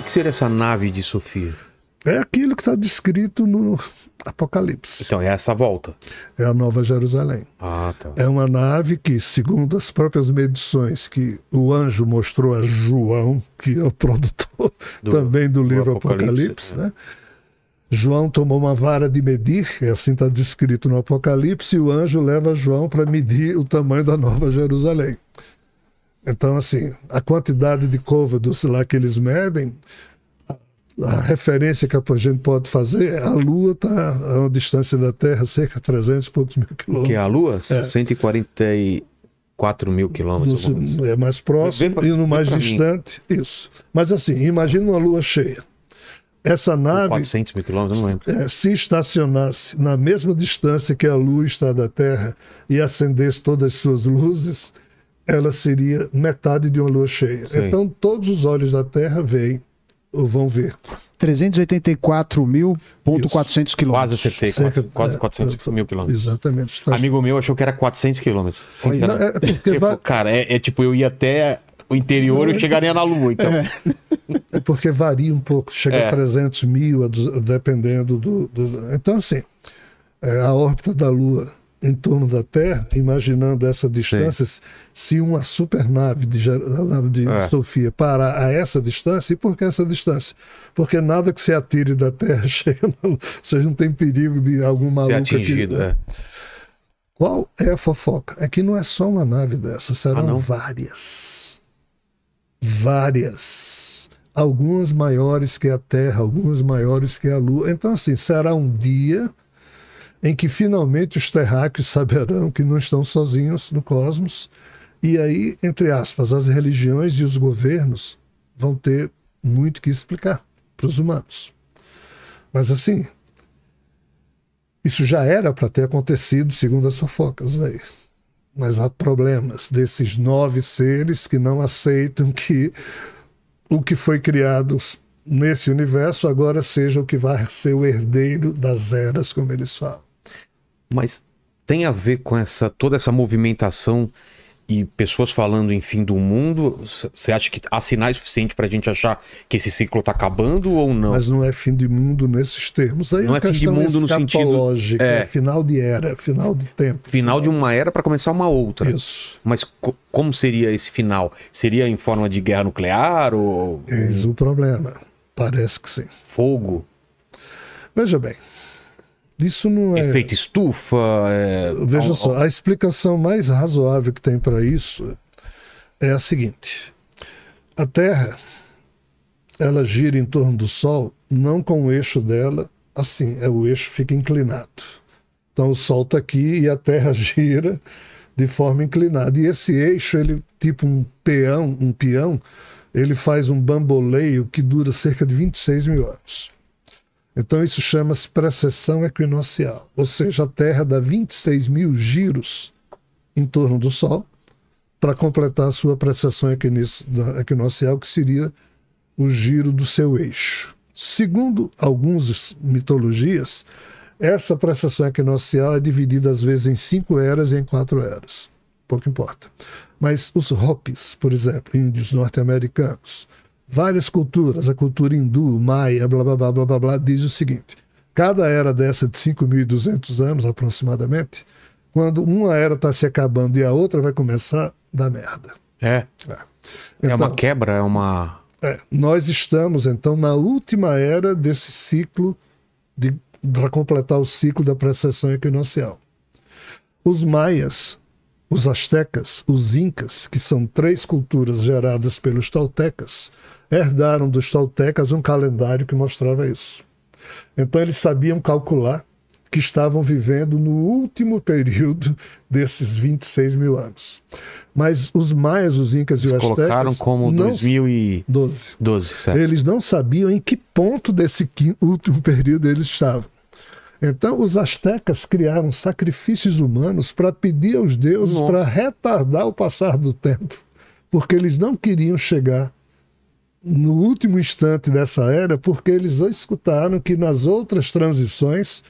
O que seria essa nave de Sofia? É aquilo que está descrito no Apocalipse. Então é essa volta. É a Nova Jerusalém. Ah, tá. É uma nave que, segundo as próprias medições que o anjo mostrou a João, que é o produtor do, também do livro do Apocalipse, Apocalipse é. né? João tomou uma vara de medir, é assim está descrito no Apocalipse, e o anjo leva João para medir o tamanho da Nova Jerusalém. Então, assim, a quantidade de côvados lá que eles medem, a, a referência que a gente pode fazer, é a Lua está a uma distância da Terra cerca de 300 e poucos mil quilômetros. Que é a Lua? É. 144 mil quilômetros. No, é mais assim. próximo pra, e no mais distante, mim. isso. Mas, assim, imagina uma Lua cheia. Essa nave. 400 mil quilômetros, não lembro. É, se estacionasse na mesma distância que a Lua está da Terra e acendesse todas as suas luzes ela seria metade de uma lua cheia. Sim. Então todos os olhos da Terra veem ou vão ver. 384.400 quilômetros. Quase acertei, Cerca, quase, 400 é, é, mil quilômetros. Exatamente. Tá Amigo meu achou que era 400 quilômetros, É, é tipo, vai... Cara, é, é tipo, eu ia até o interior eu chegaria na Lua, então. É, é porque varia um pouco, chega é. a 300 mil, dependendo do, do, Então, assim, a órbita da Lua em torno da Terra, imaginando essa distância, Sim. se uma supernave de, de é. Sofia parar a essa distância, e por que essa distância? Porque nada que se atire da Terra chega, no, vocês não tem perigo de algum maluco atingido, é. Qual é a fofoca? É que não é só uma nave dessa, serão ah, várias. Várias. Algumas maiores que a Terra, algumas maiores que a Lua. Então, assim, será um dia em que finalmente os terráqueos saberão que não estão sozinhos no cosmos. E aí, entre aspas, as religiões e os governos vão ter muito que explicar para os humanos. Mas assim, isso já era para ter acontecido, segundo as fofocas aí. Mas há problemas desses nove seres que não aceitam que o que foi criado nesse universo agora seja o que vai ser o herdeiro das eras, como eles falam. Mas tem a ver com essa toda essa movimentação e pessoas falando em fim do mundo? Você acha que há sinais suficientes para a gente achar que esse ciclo está acabando ou não? Mas não é fim de mundo nesses termos. Aí não é, é fim de mundo no sentido. É... é final de era, é final de tempo. Final, final... de uma era para começar uma outra. Isso. Mas co como seria esse final? Seria em forma de guerra nuclear ou. Eis o problema. Parece que sim. Fogo? Veja bem, isso não é. Efeito estufa. É... Veja só, a explicação mais razoável que tem para isso é a seguinte: a Terra ela gira em torno do Sol, não com o eixo dela, assim, é o eixo fica inclinado. Então o Sol está aqui e a Terra gira de forma inclinada. E esse eixo, ele tipo um peão, um peão, ele faz um bamboleio que dura cerca de 26 mil anos. Então isso chama-se precessão equinocial, ou seja, a Terra dá 26 mil giros em torno do Sol para completar a sua precessão equinocial, que seria o giro do seu eixo. Segundo algumas mitologias, essa precessão equinocial é dividida às vezes em cinco eras e em quatro eras. Pouco importa. Mas os Hopis, por exemplo, índios norte-americanos, várias culturas, a cultura hindu, maia, é blá blá blá blá blá, blá diz o seguinte: cada era dessa de 5.200 anos aproximadamente, quando uma era está se acabando e a outra vai começar, dá merda. É. É, então, é uma então, quebra, é uma. É, nós estamos, então, na última era desse ciclo para completar o ciclo da precessão equinocial. Os maias os astecas, os incas, que são três culturas geradas pelos toltecas, herdaram dos toltecas um calendário que mostrava isso. Então eles sabiam calcular que estavam vivendo no último período desses 26 mil anos. Mas os maias, os incas eles e os astecas... colocaram como não, 2012. 12, certo. Eles não sabiam em que ponto desse último período eles estavam. Então, os astecas criaram sacrifícios humanos para pedir aos deuses para retardar o passar do tempo, porque eles não queriam chegar no último instante dessa era, porque eles escutaram que nas outras transições,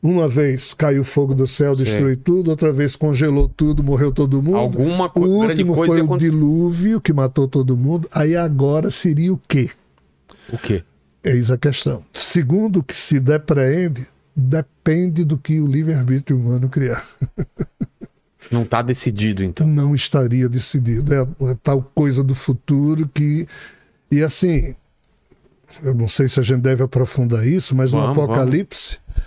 uma vez caiu fogo do céu, destruiu Sim. tudo, outra vez congelou tudo, morreu todo mundo. Alguma o último coisa foi o dilúvio que matou todo mundo. Aí agora seria o quê? O quê? Eis a questão. Segundo o que se depreende, depende do que o livre-arbítrio humano criar. Não está decidido, então. Não estaria decidido. É, é tal coisa do futuro que. E assim, eu não sei se a gente deve aprofundar isso, mas vamos, no Apocalipse, vamos.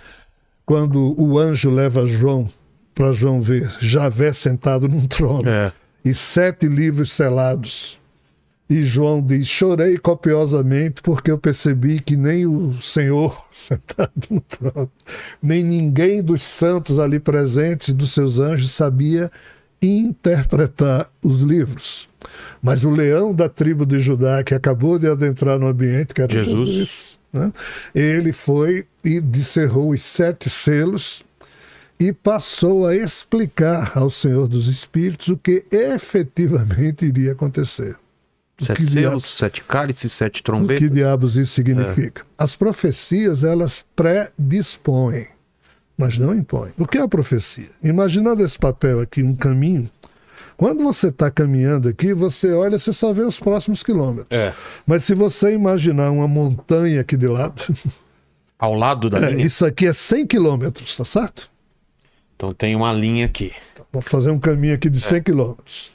quando o anjo leva João para João ver Javé sentado num trono é. e sete livros selados e João diz: Chorei copiosamente porque eu percebi que nem o Senhor sentado no trono, nem ninguém dos santos ali presentes, dos seus anjos, sabia interpretar os livros. Mas o leão da tribo de Judá, que acabou de adentrar no ambiente, que era Jesus, Jesus né? ele foi e descerrou os sete selos e passou a explicar ao Senhor dos Espíritos o que efetivamente iria acontecer sete selos, diabos, sete cálices, sete trombetas. O que diabos isso significa? É. As profecias, elas predispõem, mas não impõem. O que é a profecia? Imaginando esse papel aqui, um caminho. Quando você está caminhando aqui, você olha, você só vê os próximos quilômetros. É. Mas se você imaginar uma montanha aqui de lado... Ao lado da é, linha? Isso aqui é 100 quilômetros, tá certo? Então tem uma linha aqui. Então, vou fazer um caminho aqui de 100 é. quilômetros.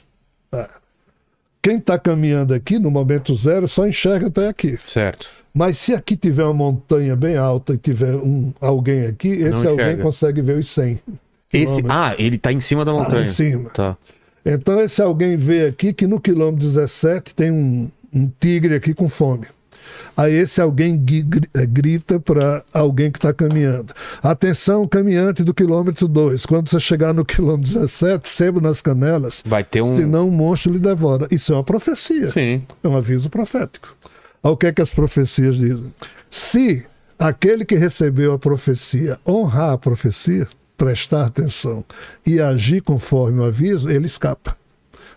é quem está caminhando aqui no momento zero só enxerga até aqui. Certo. Mas se aqui tiver uma montanha bem alta e tiver um, alguém aqui, esse alguém consegue ver os 100. Esse, ah, ele está em cima da montanha. Tá em cima. Tá. Então esse alguém vê aqui que no quilômetro 17 tem um, um tigre aqui com fome. Aí esse alguém eh, grita para alguém que está caminhando. Atenção, caminhante do quilômetro 2. Quando você chegar no quilômetro 17, sebo nas canelas. Vai ter um. Senão um monstro lhe devora. Isso é uma profecia. Sim. É um aviso profético. O que é que as profecias dizem? Se aquele que recebeu a profecia honrar a profecia, prestar atenção e agir conforme o aviso, ele escapa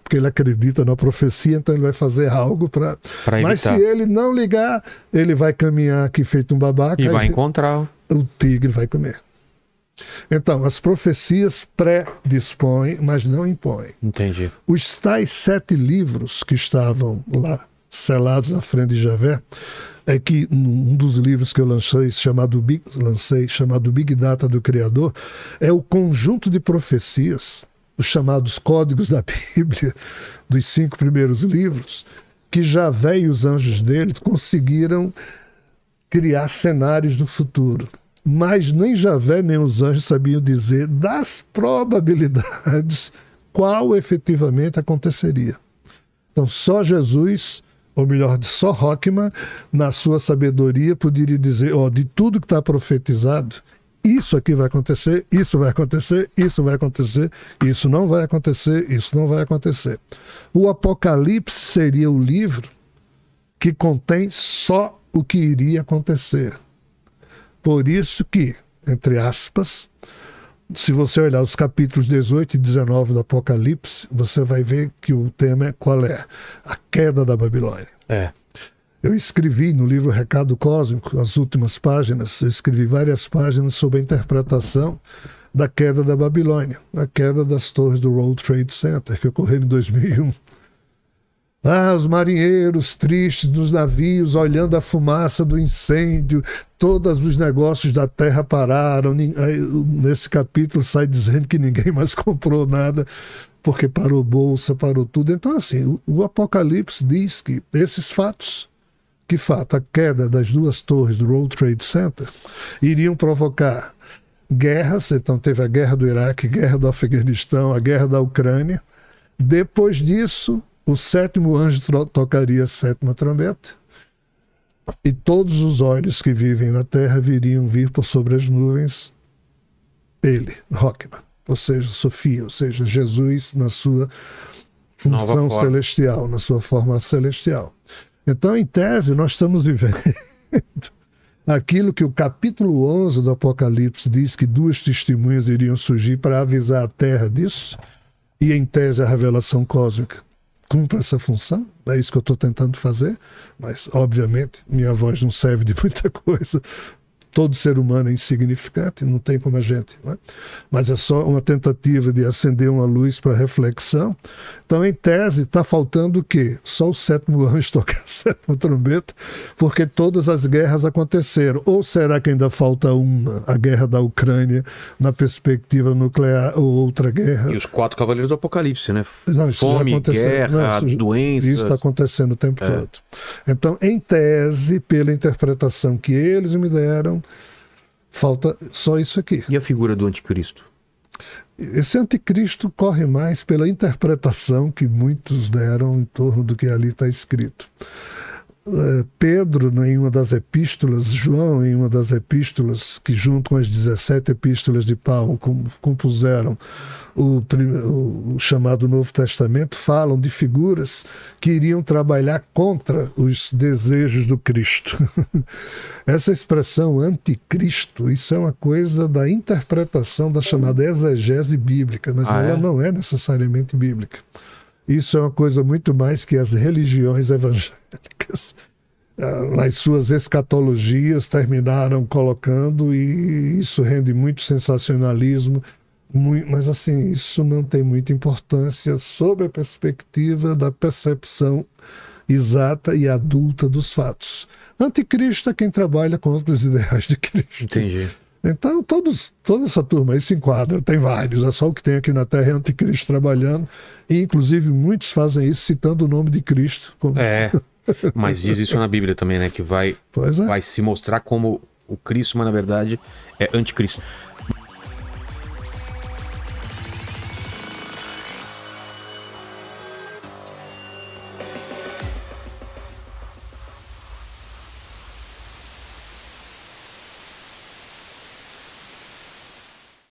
porque ele acredita na profecia, então ele vai fazer algo para. Mas se ele não ligar, ele vai caminhar aqui feito um babaca. E vai encontrar. O tigre vai comer. Então, as profecias predispõem, mas não impõem. Entendi. Os tais sete livros que estavam lá selados na frente de Javé é que um dos livros que eu lancei chamado lancei chamado Big Data do Criador é o conjunto de profecias os chamados códigos da Bíblia, dos cinco primeiros livros, que Javé e os anjos deles conseguiram criar cenários do futuro. Mas nem Javé nem os anjos sabiam dizer das probabilidades qual efetivamente aconteceria. Então, só Jesus, ou melhor, só Hockman na sua sabedoria, poderia dizer: ó, de tudo que está profetizado, isso aqui vai acontecer, isso vai acontecer, isso vai acontecer, isso não vai acontecer, isso não vai acontecer. O Apocalipse seria o livro que contém só o que iria acontecer. Por isso que, entre aspas, se você olhar os capítulos 18 e 19 do Apocalipse, você vai ver que o tema é qual é? A queda da Babilônia. É. Eu escrevi no livro Recado Cósmico, as últimas páginas, eu escrevi várias páginas sobre a interpretação da queda da Babilônia, a queda das torres do World Trade Center, que ocorreu em 2001. Ah, os marinheiros tristes nos navios, olhando a fumaça do incêndio, todos os negócios da terra pararam. Nesse capítulo sai dizendo que ninguém mais comprou nada, porque parou bolsa, parou tudo. Então, assim, o Apocalipse diz que esses fatos de fato, a queda das duas torres do World Trade Center iriam provocar guerras. Então, teve a guerra do Iraque, guerra do Afeganistão, a guerra da Ucrânia. Depois disso, o sétimo anjo tocaria a sétima trombeta. E todos os olhos que vivem na terra viriam vir por sobre as nuvens. Ele, Rockman, ou seja, Sofia, ou seja, Jesus na sua função celestial, na sua forma celestial. Então, em tese, nós estamos vivendo aquilo que o capítulo 11 do Apocalipse diz que duas testemunhas iriam surgir para avisar a Terra disso, e em tese a revelação cósmica cumpre essa função, é isso que eu estou tentando fazer, mas obviamente minha voz não serve de muita coisa todo ser humano é insignificante, não tem como a gente, é? mas é só uma tentativa de acender uma luz para reflexão. Então, em tese, está faltando o quê? Só o sétimo anjo tocar a sétima trombeta, porque todas as guerras aconteceram. Ou será que ainda falta uma, a guerra da Ucrânia, na perspectiva nuclear, ou outra guerra? E os quatro cavaleiros do Apocalipse, né? Não, Fome, guerra, não, isso, doenças. Isso está acontecendo o tempo é. todo. Então, em tese, pela interpretação que eles me deram, Falta só isso aqui. E a figura do anticristo? Esse anticristo corre mais pela interpretação que muitos deram em torno do que ali está escrito. Eh, Pedro, né, em uma das epístolas, João, em uma das epístolas, que junto com as 17 epístolas de Paulo compuseram o, o, chamado Novo Testamento, falam de figuras que iriam trabalhar contra os desejos do Cristo. Essa expressão anticristo, isso é uma coisa da interpretação da chamada exegese bíblica, mas ah, é? ela é? não é necessariamente bíblica. Isso é uma coisa muito mais que as religiões evangélicas eles, nas ah, suas escatologias, terminaram colocando, e isso rende muito sensacionalismo. Muito, mas, assim, isso não tem muita importância sob a perspectiva da percepção exata e adulta dos fatos. Anticristo é quem trabalha contra os ideais de Cristo. Entendi. Então, todos, toda essa turma aí se enquadra, tem vários, é só o que tem aqui na Terra é anticristo trabalhando, e inclusive muitos fazem isso citando o nome de Cristo. Como... É, Mas diz isso na Bíblia também, né? Que vai, é. vai se mostrar como o Cristo, mas na verdade é anticristo.